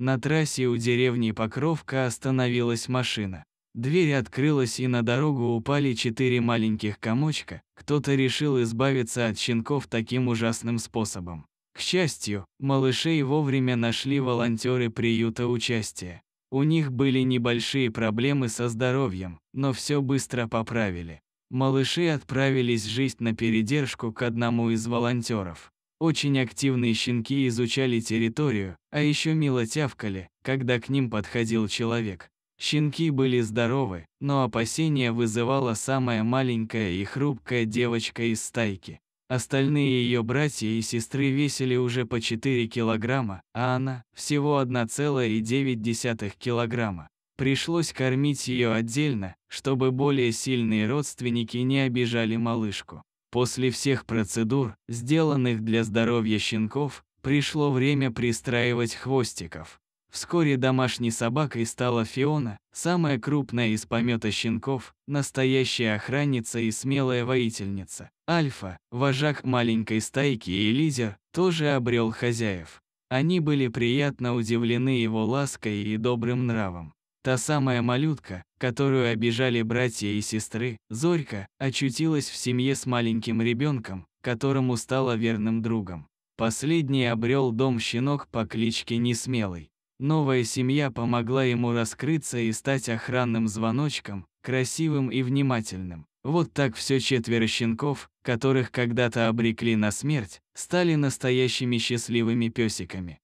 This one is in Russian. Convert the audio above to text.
На трассе у деревни Покровка остановилась машина. Дверь открылась и на дорогу упали четыре маленьких комочка. Кто-то решил избавиться от щенков таким ужасным способом. К счастью, малышей вовремя нашли волонтеры приюта участия. У них были небольшие проблемы со здоровьем, но все быстро поправили. Малыши отправились жить на передержку к одному из волонтеров. Очень активные щенки изучали территорию, а еще мило тявкали, когда к ним подходил человек. Щенки были здоровы, но опасения вызывала самая маленькая и хрупкая девочка из стайки. Остальные ее братья и сестры весили уже по 4 килограмма, а она – всего 1,9 килограмма. Пришлось кормить ее отдельно, чтобы более сильные родственники не обижали малышку. После всех процедур, сделанных для здоровья щенков, пришло время пристраивать хвостиков. Вскоре домашней собакой стала Фиона, самая крупная из помета щенков, настоящая охранница и смелая воительница. Альфа, вожак маленькой стайки и лидер, тоже обрел хозяев. Они были приятно удивлены его лаской и добрым нравом. Та самая малютка, которую обижали братья и сестры, Зорька, очутилась в семье с маленьким ребенком, которому стала верным другом. Последний обрел дом щенок по кличке Несмелый. Новая семья помогла ему раскрыться и стать охранным звоночком, красивым и внимательным. Вот так все четверо щенков, которых когда-то обрекли на смерть, стали настоящими счастливыми песиками.